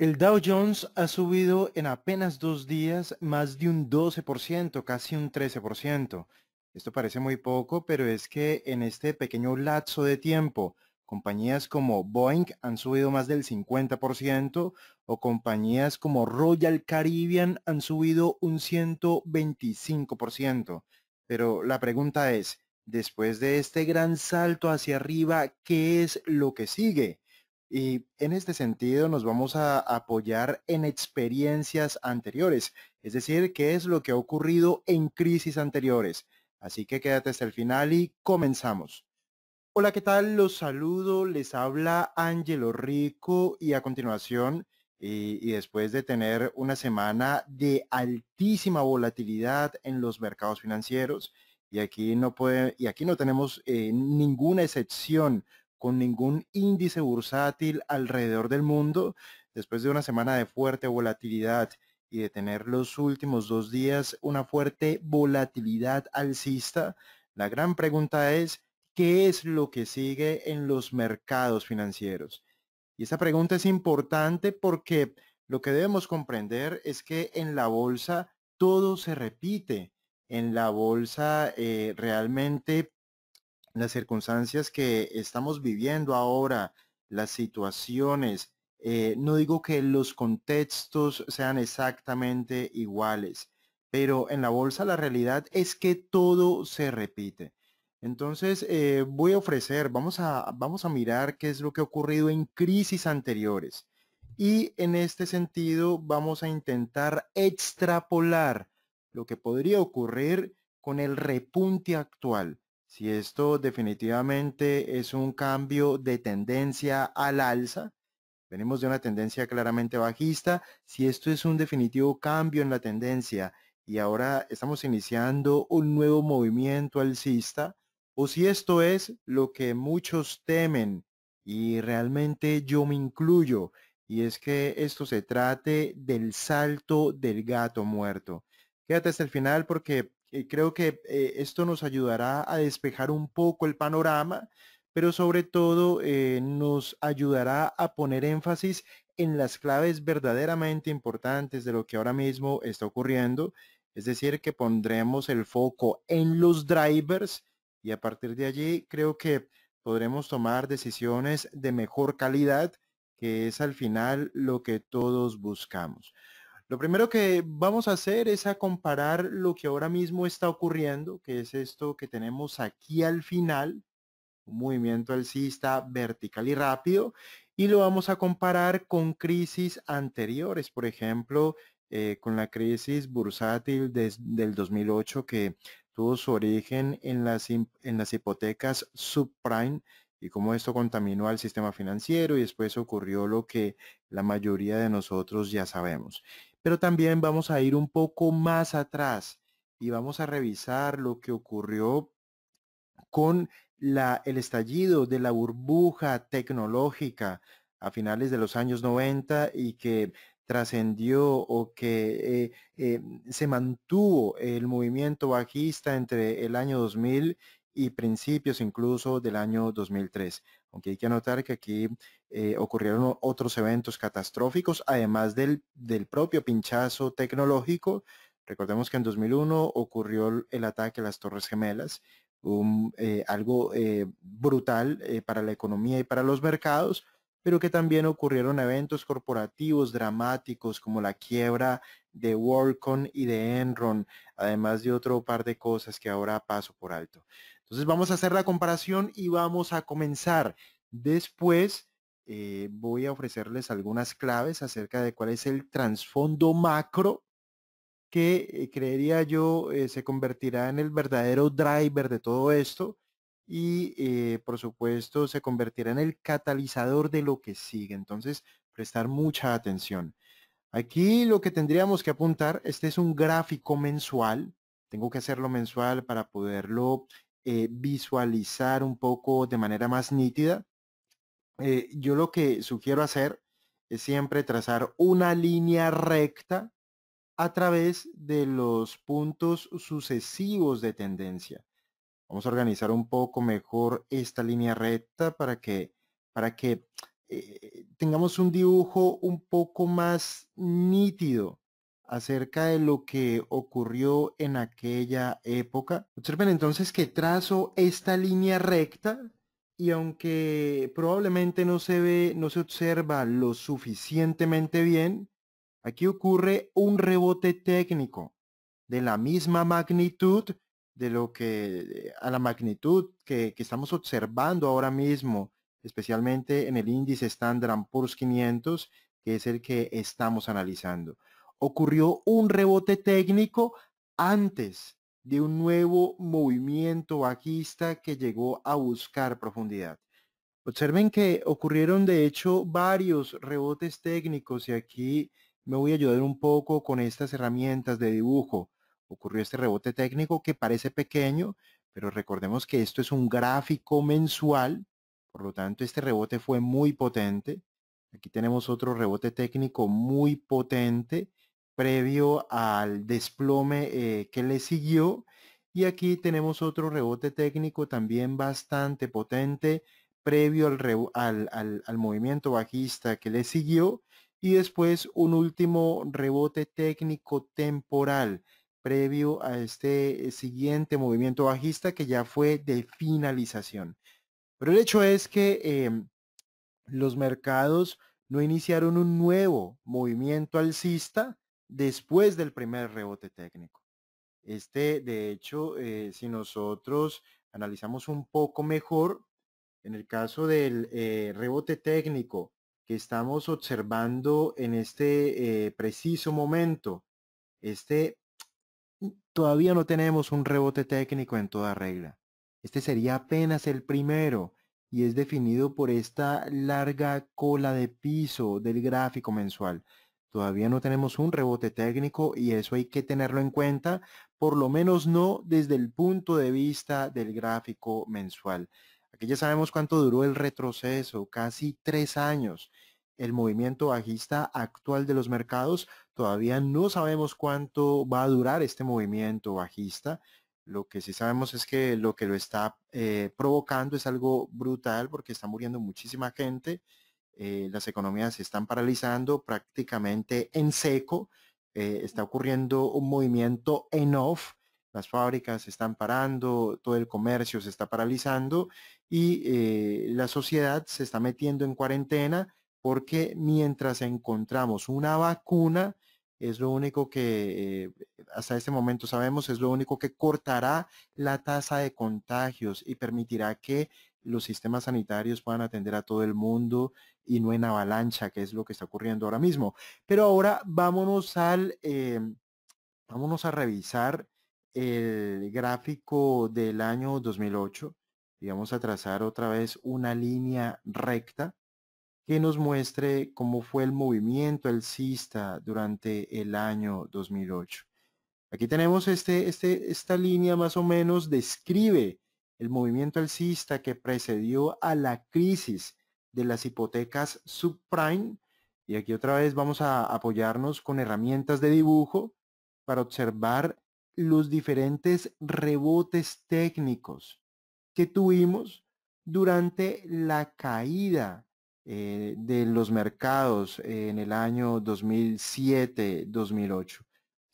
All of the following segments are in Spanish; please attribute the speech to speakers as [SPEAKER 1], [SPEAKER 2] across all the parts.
[SPEAKER 1] El Dow Jones ha subido en apenas dos días más de un 12%, casi un 13%. Esto parece muy poco, pero es que en este pequeño lapso de tiempo, compañías como Boeing han subido más del 50% o compañías como Royal Caribbean han subido un 125%. Pero la pregunta es, después de este gran salto hacia arriba, ¿qué es lo que sigue? Y en este sentido nos vamos a apoyar en experiencias anteriores, es decir, qué es lo que ha ocurrido en crisis anteriores. Así que quédate hasta el final y comenzamos. Hola, ¿qué tal? Los saludo, les habla Angelo Rico y a continuación, eh, y, después de tener una semana de altísima volatilidad en los mercados financieros, y aquí no, puede, y aquí no tenemos eh, ninguna excepción con ningún índice bursátil alrededor del mundo, después de una semana de fuerte volatilidad y de tener los últimos dos días una fuerte volatilidad alcista, la gran pregunta es, ¿qué es lo que sigue en los mercados financieros? Y esa pregunta es importante porque lo que debemos comprender es que en la bolsa todo se repite. En la bolsa eh, realmente las circunstancias que estamos viviendo ahora, las situaciones, eh, no digo que los contextos sean exactamente iguales, pero en la bolsa la realidad es que todo se repite. Entonces eh, voy a ofrecer, vamos a, vamos a mirar qué es lo que ha ocurrido en crisis anteriores. Y en este sentido vamos a intentar extrapolar lo que podría ocurrir con el repunte actual. Si esto definitivamente es un cambio de tendencia al alza, venimos de una tendencia claramente bajista, si esto es un definitivo cambio en la tendencia y ahora estamos iniciando un nuevo movimiento alcista, o si esto es lo que muchos temen y realmente yo me incluyo, y es que esto se trate del salto del gato muerto. Quédate hasta el final porque eh, creo que eh, esto nos ayudará a despejar un poco el panorama, pero sobre todo eh, nos ayudará a poner énfasis en las claves verdaderamente importantes de lo que ahora mismo está ocurriendo. Es decir, que pondremos el foco en los drivers y a partir de allí creo que podremos tomar decisiones de mejor calidad, que es al final lo que todos buscamos. Lo primero que vamos a hacer es a comparar lo que ahora mismo está ocurriendo, que es esto que tenemos aquí al final, un movimiento alcista vertical y rápido, y lo vamos a comparar con crisis anteriores, por ejemplo, eh, con la crisis bursátil del 2008 que tuvo su origen en las, en las hipotecas subprime y cómo esto contaminó al sistema financiero y después ocurrió lo que la mayoría de nosotros ya sabemos pero también vamos a ir un poco más atrás y vamos a revisar lo que ocurrió con el estallido de la burbuja tecnológica a finales de los años 90 y que trascendió o que eh, eh, se mantuvo el movimiento bajista entre el año 2000 y principios incluso del año 2003. Aunque hay que anotar que aquí eh, ocurrieron otros eventos catastróficos, además del, propio pinchazo tecnológico. Recordemos que en 2001 ocurrió el ataque a las Torres Gemelas, eh, algo eh, brutal para la economía y para los mercados, pero que también ocurrieron eventos corporativos dramáticos como la quiebra de WorldCon y de Enron, además de otro par de cosas que ahora paso por alto. Entonces vamos a hacer la comparación y vamos a comenzar. Después eh, voy a ofrecerles algunas claves acerca de cuál es el trasfondo macro que eh, creería yo eh, se convertirá en el verdadero driver de todo esto y por supuesto se convertirá en el catalizador de lo que sigue. Entonces prestar mucha atención. Aquí lo que tendríamos que apuntar, este es un gráfico mensual, tengo que hacerlo mensual para poderlo eh, visualizar un poco de manera más nítida, eh, yo lo que sugiero hacer es siempre trazar una línea recta a través de los puntos sucesivos de tendencia. Vamos a organizar un poco mejor esta línea recta para que, para que eh, tengamos un dibujo un poco más nítido acerca de lo que ocurrió en aquella época. Observen entonces que trazo esta línea recta y aunque probablemente no se ve, no se observa lo suficientemente bien, aquí ocurre un rebote técnico de la misma magnitud de lo que a la magnitud que, que estamos observando ahora mismo, especialmente en el índice Standard Poor's 500, que es el que estamos analizando ocurrió un rebote técnico antes de un nuevo movimiento bajista que llegó a buscar profundidad. Observen que ocurrieron de hecho varios rebotes técnicos y aquí me voy a ayudar un poco con estas herramientas de dibujo. Ocurrió este rebote técnico que parece pequeño, pero recordemos que esto es un gráfico mensual, por lo tanto este rebote fue muy potente. Aquí tenemos otro rebote técnico muy potente previo al desplome eh, que le siguió. Y aquí tenemos otro rebote técnico también bastante potente previo al, movimiento bajista que le siguió. Y después un último rebote técnico temporal previo a este eh, siguiente movimiento bajista que ya fue de finalización. Pero el hecho es que em, los mercados no iniciaron un nuevo movimiento alcista, después del primer rebote técnico. Este, de hecho, eh, si nosotros analizamos un poco mejor, en el caso del eh, rebote técnico que estamos observando en este eh, preciso momento, este mm, todavía no tenemos un rebote técnico en toda regla. Este sería apenas el primero y es definido por esta larga cola de piso del gráfico mensual. Todavía no tenemos un rebote técnico y eso hay que tenerlo en cuenta, por lo menos no desde el punto de vista del gráfico mensual. Aquí ya sabemos cuánto duró el retroceso, casi tres años. El movimiento bajista actual de los mercados, todavía no sabemos cuánto va a durar este movimiento bajista. Lo que sí sabemos es que lo que lo está eh, provocando es algo brutal porque está muriendo muchísima gente eh, las economías se están paralizando prácticamente en seco, eh, está ocurriendo un movimiento en off, las fábricas se están parando, todo el comercio se está paralizando y eh, la sociedad se está metiendo en cuarentena porque mientras encontramos una vacuna, es lo único que hasta este momento sabemos, es lo único que cortará la tasa de contagios y permitirá que los sistemas sanitarios puedan atender a todo el mundo y no en avalancha, que es lo que está ocurriendo ahora mismo. Pero ahora vámonos al, em, vámonos a revisar el gráfico del año 2008 y vamos a trazar otra vez una línea recta que nos muestre cómo fue el movimiento alcista durante el año 2008. Aquí tenemos este, este, esta línea más o menos describe el movimiento alcista que precedió a la crisis de las hipotecas subprime. Y aquí otra vez vamos a apoyarnos con herramientas de dibujo para observar los diferentes rebotes técnicos que tuvimos durante la caída eh, de los mercados en el año 2007-2008.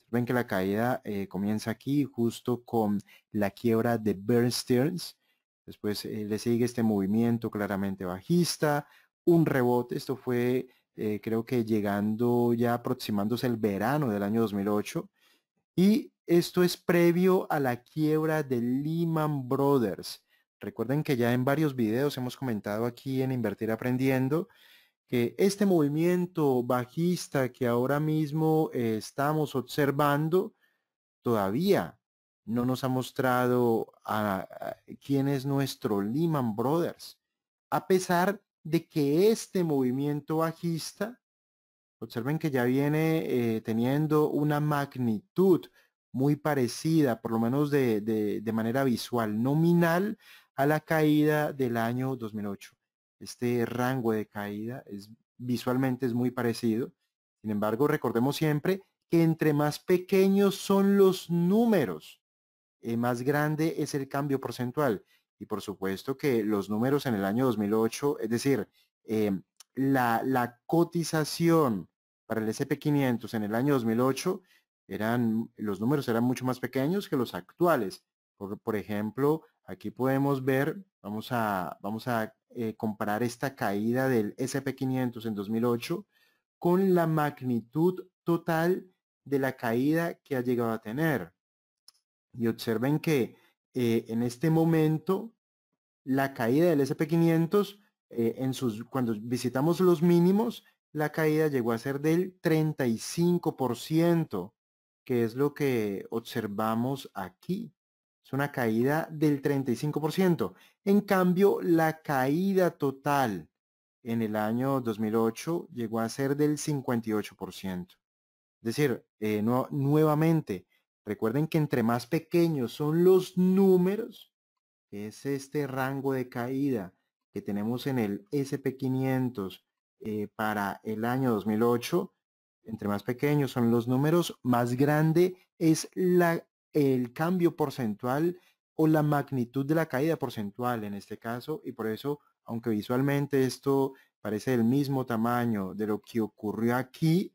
[SPEAKER 1] Ven que la caída eh, comienza aquí justo con la quiebra de Bernstein Stearns Después eh, le sigue este movimiento claramente bajista, un rebote, esto fue eh, creo que llegando ya aproximándose el verano del año 2008. Y esto es previo a la quiebra de Lehman Brothers. Recuerden que ya en varios videos hemos comentado aquí en Invertir Aprendiendo que este movimiento bajista que ahora mismo eh, estamos observando todavía no nos ha mostrado a, quién es nuestro Lehman Brothers, a pesar de que este movimiento bajista, observen que ya viene eh, teniendo una magnitud muy parecida, por lo menos de, de manera visual, nominal, a la caída del año 2008. Este rango de caída es, visualmente es muy parecido. Sin embargo, recordemos siempre que entre más pequeños son los números, eh, más grande es el cambio porcentual. Y por supuesto que los números en el año 2008, es decir, em, la, cotización para el SP500 en el año 2008 eran, los números eran mucho más pequeños que los actuales. Por, por ejemplo, aquí podemos ver, vamos a, vamos a eh, comparar esta caída del SP500 en 2008 con la magnitud total de la caída que ha llegado a tener. Y observen que eh, en este momento la caída del SP500, eh, en sus, cuando visitamos los mínimos, la caída llegó a ser del 35%, que es lo que observamos aquí. Es una caída del 35%. En cambio, la caída total en el año 2008 llegó a ser del 58%. Es decir, eh, nuevamente, Recuerden que entre más pequeños son los números, es este rango de caída que tenemos en el SP500 eh, para el año 2008, entre más pequeños son los números, más grande es el cambio porcentual o la magnitud de la caída porcentual en este caso, y por eso, aunque visualmente esto parece el mismo tamaño de lo que ocurrió aquí,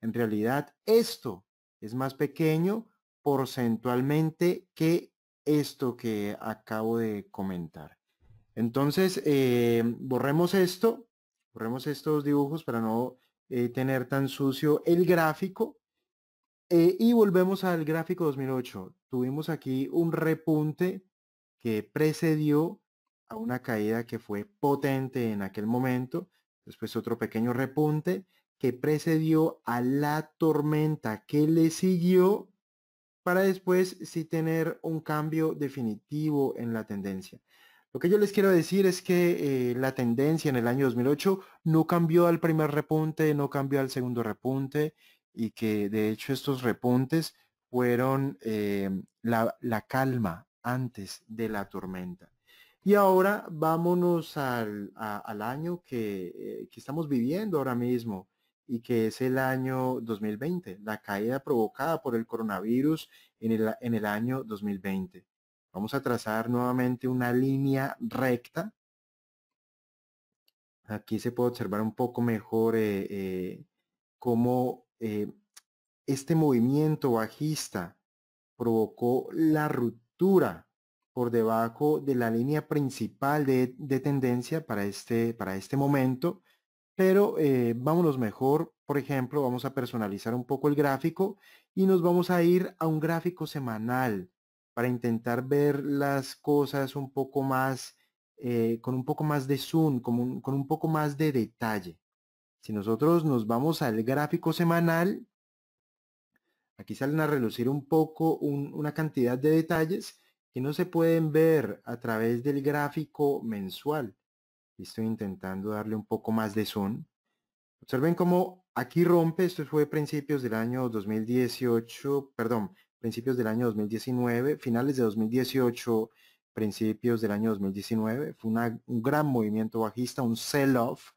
[SPEAKER 1] en realidad esto es más pequeño porcentualmente que esto que acabo de comentar. Entonces, eh, borremos esto, borremos estos dibujos para no eh, tener tan sucio el gráfico. Eh, y volvemos al gráfico 2008. Tuvimos aquí un repunte que precedió a una caída que fue potente en aquel momento. Después otro pequeño repunte que precedió a la tormenta que le siguió para después sí tener un cambio definitivo en la tendencia. Lo que yo les quiero decir es que eh, la tendencia en el año 2008 no cambió al primer repunte, no cambió al segundo repunte y que de hecho estos repuntes fueron eh, la, calma antes de la tormenta. Y ahora vámonos al, año eh, que, estamos viviendo ahora mismo, y que es el año 2020, la caída provocada por el coronavirus en el, en el año 2020. Vamos a trazar nuevamente una línea recta. Aquí se puede observar un poco mejor eh, eh, cómo eh, este movimiento bajista provocó la ruptura por debajo de la línea principal de, de tendencia para este, para este momento pero eh, vámonos mejor, por ejemplo, vamos a personalizar un poco el gráfico y nos vamos a ir a un gráfico semanal para intentar ver las cosas un poco más, eh, con un poco más de zoom, con un, poco más de detalle. Si nosotros nos vamos al gráfico semanal, aquí salen a relucir un poco una cantidad de detalles que no se pueden ver a través del gráfico mensual estoy intentando darle un poco más de zoom. Observen cómo aquí rompe, esto fue principios del año 2018, perdón, principios del año 2019, finales de 2018, principios del año 2019. Fue un gran movimiento bajista, un sell-off,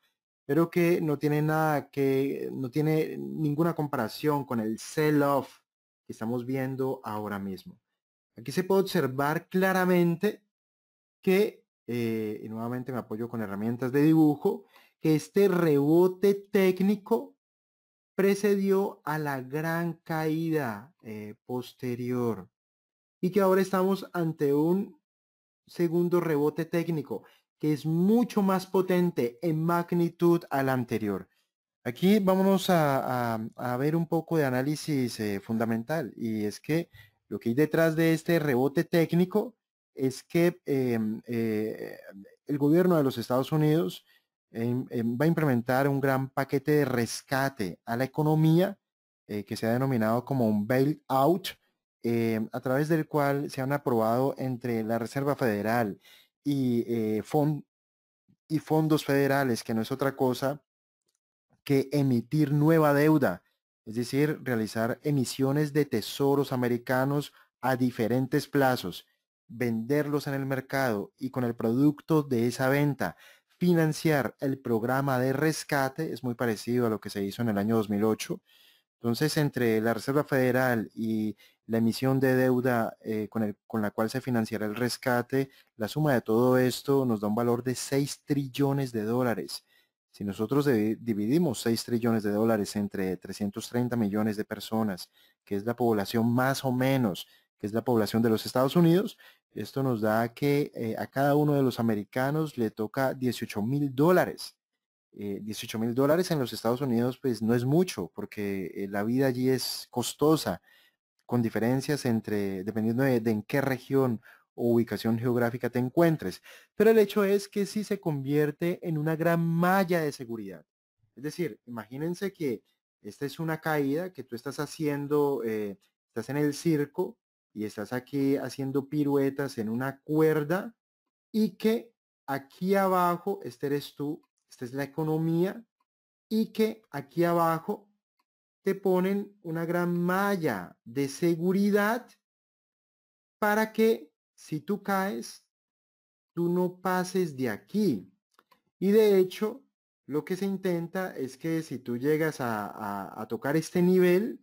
[SPEAKER 1] pero que no tiene nada que, no tiene ninguna comparación con el sell-off que estamos viendo ahora mismo. Aquí se puede observar claramente que eh, y nuevamente me apoyo con herramientas de dibujo, que este rebote técnico precedió a la gran caída eh, posterior y que ahora estamos ante un segundo rebote técnico que es mucho más potente en magnitud al anterior. Aquí vamos a, ver un poco de análisis eh, fundamental y es que lo que hay detrás de este rebote técnico es que em, eh, el gobierno de los Estados Unidos em, em, va a implementar un gran paquete de rescate a la economía eh, que se ha denominado como un bailout, eh, a través del cual se han aprobado entre la Reserva Federal y, y fondos federales, que no es otra cosa que emitir nueva deuda, es decir, realizar emisiones de tesoros americanos a diferentes plazos venderlos en el mercado y con el producto de esa venta financiar el programa de rescate, es muy parecido a lo que se hizo en el año 2008. Entonces, entre la Reserva Federal y la emisión de deuda eh, con, con la cual se financiará el rescate, la suma de todo esto nos da un valor de 6 trillones de dólares. Si nosotros dividimos 6 trillones de dólares entre 330 millones de personas, que es la población más o menos, que es la población de los Estados Unidos, esto nos da que eh, a cada uno de los americanos le toca 18 mil dólares. 18 eh, mil dólares en los Estados Unidos pues no es mucho porque eh, la vida allí es costosa, con diferencias entre, dependiendo de, en qué región o ubicación geográfica te encuentres. Pero el hecho es que sí se convierte en una gran malla de seguridad. Es decir, imagínense que esta es una caída que tú estás haciendo, estás en el circo, y estás aquí haciendo piruetas en una cuerda y que aquí abajo, este eres tú, esta es la economía y que aquí abajo te ponen una gran malla de seguridad para que si tú caes, tú no pases de aquí. Y de hecho, lo que se intenta es que si tú llegas a, a tocar este nivel,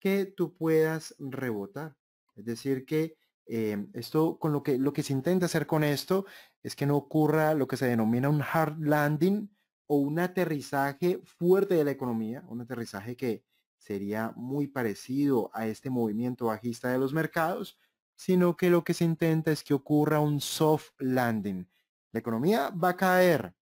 [SPEAKER 1] que tú puedas rebotar. Es decir, que eh, esto, con lo que, lo que se intenta hacer con esto es que no ocurra lo que se denomina un hard landing o un aterrizaje fuerte de la economía, un aterrizaje que sería muy parecido a este movimiento bajista de los mercados, sino que lo que se intenta es que ocurra un soft landing. La economía va a caer,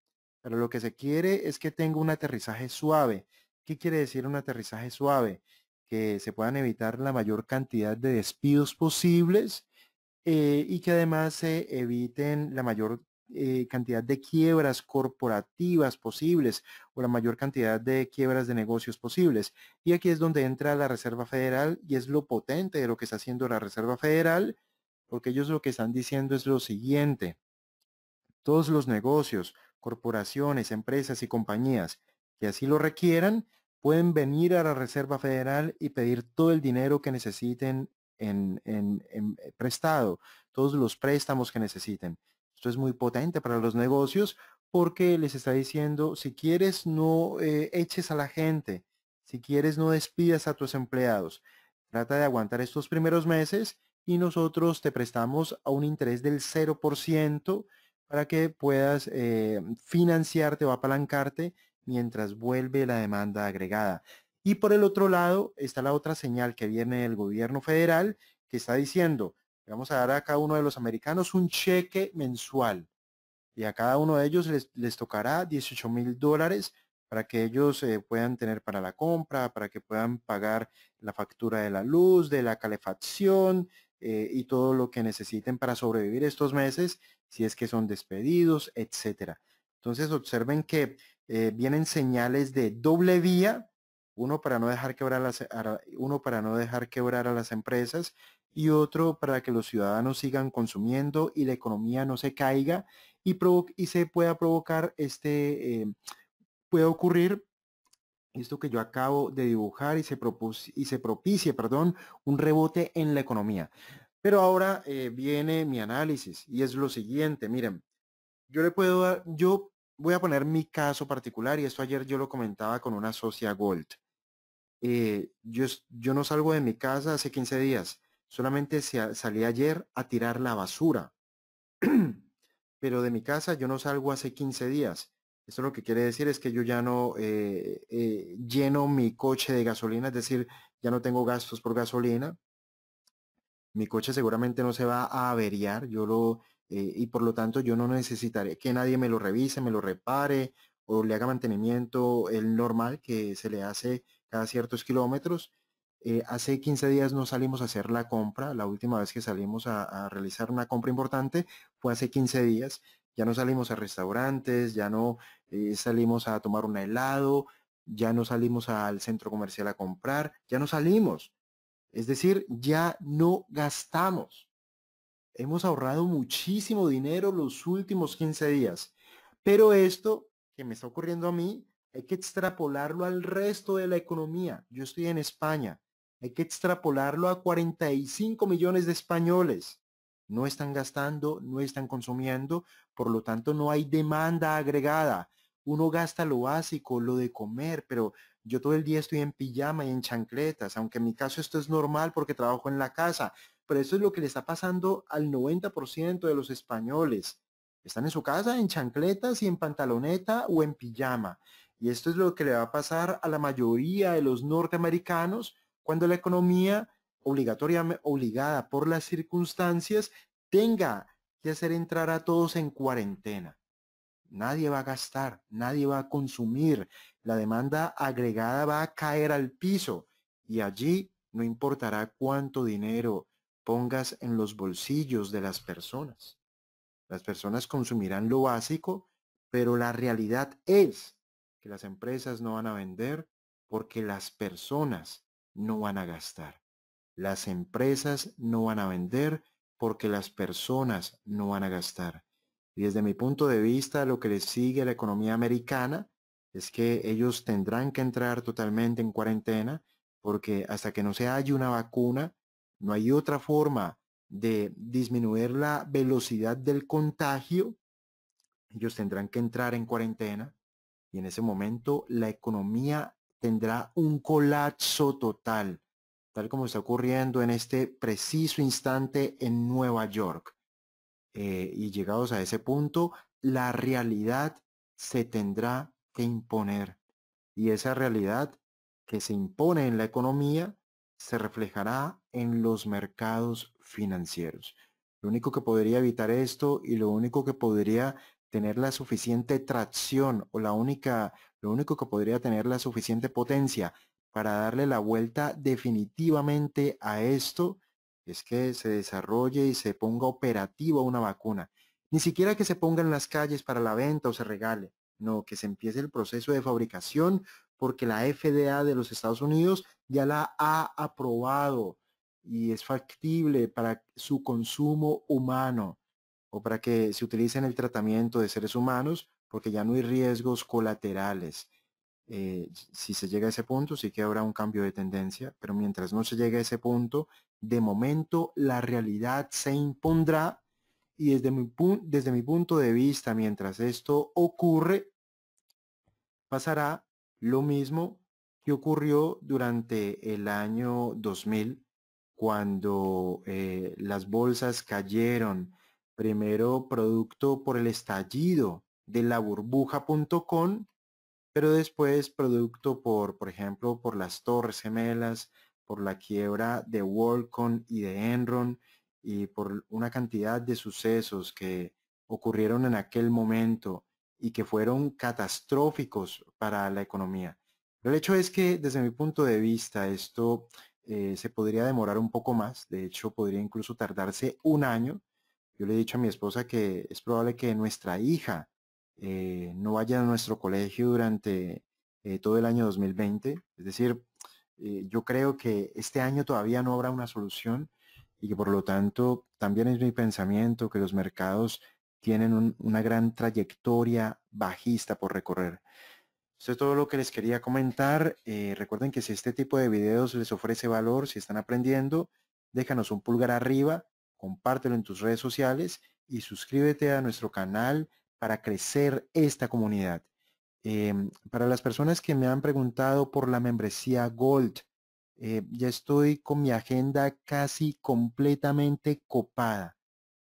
[SPEAKER 1] pero lo que se quiere es que tenga un aterrizaje suave. ¿Qué quiere decir un aterrizaje suave? que se puedan evitar la mayor cantidad de despidos posibles eh, y que además se eviten la mayor eh, cantidad de quiebras corporativas posibles o la mayor cantidad de quiebras de negocios posibles. Y aquí es donde entra la Reserva Federal y es lo potente de lo que está haciendo la Reserva Federal, porque ellos lo que están diciendo es lo siguiente. Todos los negocios, corporaciones, empresas y compañías que así lo requieran pueden venir a la Reserva Federal y pedir todo el dinero que necesiten en, eh, prestado, todos los préstamos que necesiten. Esto es muy potente para los negocios porque les está diciendo, si quieres no eh, eches a la gente, si quieres no despidas a tus empleados, trata de aguantar estos primeros meses y nosotros te prestamos a un interés del 0% para que puedas eh, financiarte o apalancarte mientras vuelve la demanda agregada. Y por el otro lado está la otra señal que viene del gobierno federal que está diciendo, vamos a dar a cada uno de los americanos un cheque mensual y a cada uno de ellos les, tocará 18 mil dólares para que ellos eh, puedan tener para la compra, para que puedan pagar la factura de la luz, de la calefacción eh, y todo lo que necesiten para sobrevivir estos meses, si es que son despedidos, etcétera. Entonces observen que eh, vienen señales de doble vía, uno para no dejar quebrar uno para no dejar quebrar a las empresas y otro para que los ciudadanos sigan consumiendo y la economía no se caiga y, y se pueda provocar este, em, puede ocurrir esto que yo acabo de dibujar y se, y se propicie perdón, un rebote en la economía. Pero ahora eh, viene mi análisis y es lo siguiente, miren, yo le puedo dar, yo voy a poner mi caso particular y esto ayer yo lo comentaba con una socia Gold. Eh, yo, yo no salgo de mi casa hace 15 días, solamente salí ayer a tirar la basura, pero de mi casa yo no salgo hace 15 días. Esto lo que quiere decir es que yo ya no eh, eh, lleno mi coche de gasolina, es decir, ya no tengo gastos por gasolina. Mi coche seguramente no se va a averiar, yo lo, eh, y por lo tanto yo no necesitaré que nadie me lo revise, me lo repare o le haga mantenimiento el normal que se le hace cada ciertos kilómetros. Eh, hace 15 días no salimos a hacer la compra, la última vez que salimos a, realizar una compra importante fue hace 15 días, ya no salimos a restaurantes, ya no eh, salimos a tomar un helado, ya no salimos al centro comercial a comprar, ya no salimos. Es decir, ya no gastamos. Hemos ahorrado muchísimo dinero los últimos 15 días. Pero esto que me está ocurriendo a mí, hay que extrapolarlo al resto de la economía. Yo estoy en España. Hay que extrapolarlo a 45 millones de españoles. No están gastando, no están consumiendo, por lo tanto no hay demanda agregada. Uno gasta lo básico, lo de comer, pero yo todo el día estoy en pijama y en chancletas, aunque en mi caso esto es normal porque trabajo en la casa, pero eso es lo que le está pasando al 90% de los españoles. Están en su casa en chancletas y en pantaloneta o en pijama. Y esto es lo que le va a pasar a la mayoría de los norteamericanos cuando la economía obligatoria, obligada por las circunstancias tenga que hacer entrar a todos en cuarentena. Nadie va a gastar, nadie va a consumir. La demanda agregada va a caer al piso y allí no importará cuánto dinero pongas en los bolsillos de las personas. Las personas consumirán lo básico, pero la realidad es que las empresas no van a vender porque las personas no van a gastar. Las empresas no van a vender porque las personas no van a gastar. Y desde mi punto de vista, lo que le sigue a la economía americana es que ellos tendrán que entrar totalmente en cuarentena porque hasta que no se haya una vacuna, no hay otra forma de disminuir la velocidad del contagio. Ellos tendrán que entrar en cuarentena y en ese momento la economía tendrá un colapso total, tal como está ocurriendo en este preciso instante en Nueva York. Eh, y llegados a ese punto, la realidad se tendrá que imponer. Y esa realidad que se impone en la economía se reflejará en los mercados financieros. Lo único que podría evitar esto y lo único que podría tener la suficiente tracción o la única, lo único que podría tener la suficiente potencia para darle la vuelta definitivamente a esto es que se desarrolle y se ponga operativa una vacuna. Ni siquiera que se ponga en las calles para la venta o se regale, no, que se empiece el proceso de fabricación porque la FDA de los Estados Unidos ya la ha aprobado y es factible para su consumo humano o para que se utilice en el tratamiento de seres humanos porque ya no hay riesgos colaterales. Eh, si se llega a ese punto, sí que habrá un cambio de tendencia, pero mientras no se llegue a ese punto, de momento la realidad se impondrá y desde mi, desde mi punto de vista, mientras esto ocurre, pasará lo mismo que ocurrió durante el año 2000 cuando eh, las bolsas cayeron, primero producto por el estallido de la burbuja.com, pero después producto por, por ejemplo, por las Torres Gemelas, por la quiebra de Worldcon y de Enron y por una cantidad de sucesos que ocurrieron en aquel momento y que fueron catastróficos para la economía. Pero el hecho es que desde mi punto de vista esto eh, se podría demorar un poco más, de hecho podría incluso tardarse un año. Yo le he dicho a mi esposa que es probable que nuestra hija eh, no vaya a nuestro colegio durante eh, todo el año 2020. Es decir, yo creo que este año todavía no habrá una solución y que por lo tanto también es mi pensamiento que los mercados tienen una gran trayectoria bajista por recorrer. Esto es todo lo que les quería comentar. Eh, recuerden que si este tipo de videos les ofrece valor, si están aprendiendo, déjanos un pulgar arriba, compártelo en tus redes sociales y suscríbete a nuestro canal para crecer esta comunidad. Em, para las personas que me han preguntado por la membresía Gold, eh, ya estoy con mi agenda casi completamente copada.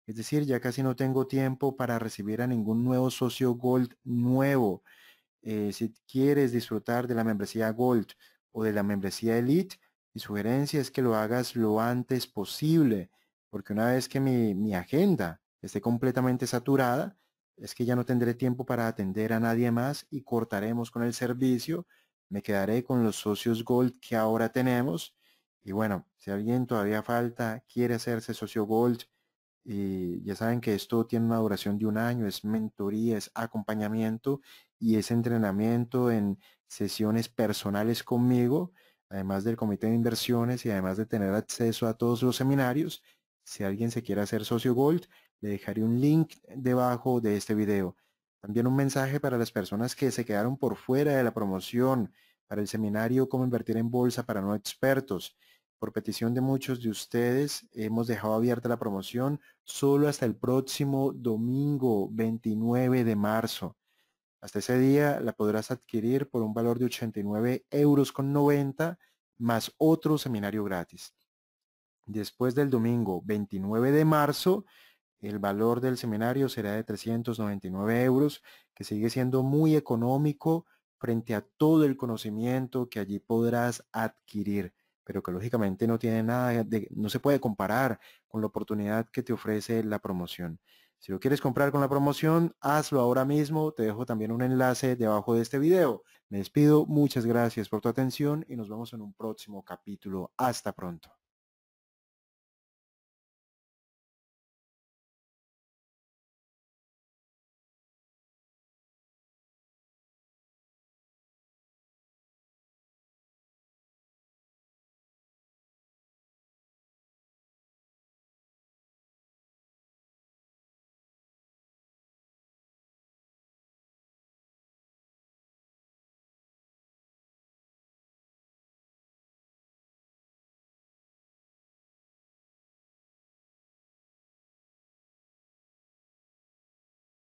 [SPEAKER 1] Es decir, ya casi no tengo tiempo para recibir a ningún nuevo socio Gold nuevo. Eh, si quieres disfrutar de la membresía Gold o de la membresía Elite, mi sugerencia es que lo hagas lo antes posible, porque una vez que mi, mi agenda esté completamente saturada, es que ya no tendré tiempo para atender a nadie más y cortaremos con el servicio. Me quedaré con los socios Gold que ahora tenemos. Y bueno, si alguien todavía falta, quiere hacerse socio Gold, y ya saben que esto tiene una duración de un año, es mentoría, es acompañamiento y ese entrenamiento en sesiones personales conmigo, además del comité de inversiones y además de tener acceso a todos los seminarios. Si alguien se quiere hacer socio Gold, le dejaré un link debajo de este video. También un mensaje para las personas que se quedaron por fuera de la promoción para el seminario Cómo invertir en bolsa para no expertos. Por petición de muchos de ustedes, hemos dejado abierta la promoción solo hasta el próximo domingo 29 de marzo. Hasta ese día la podrás adquirir por un valor de 89,90 euros con más otro seminario gratis. Después del domingo 29 de marzo, el valor del seminario será de 399 euros, que sigue siendo muy económico frente a todo el conocimiento que allí podrás adquirir, pero que lógicamente no tiene nada no se puede comparar con la oportunidad que te ofrece la promoción. Si lo quieres comprar con la promoción, hazlo ahora mismo. Te dejo también un enlace debajo de este video. Me despido, muchas gracias por tu atención y nos vemos en un próximo capítulo. Hasta pronto.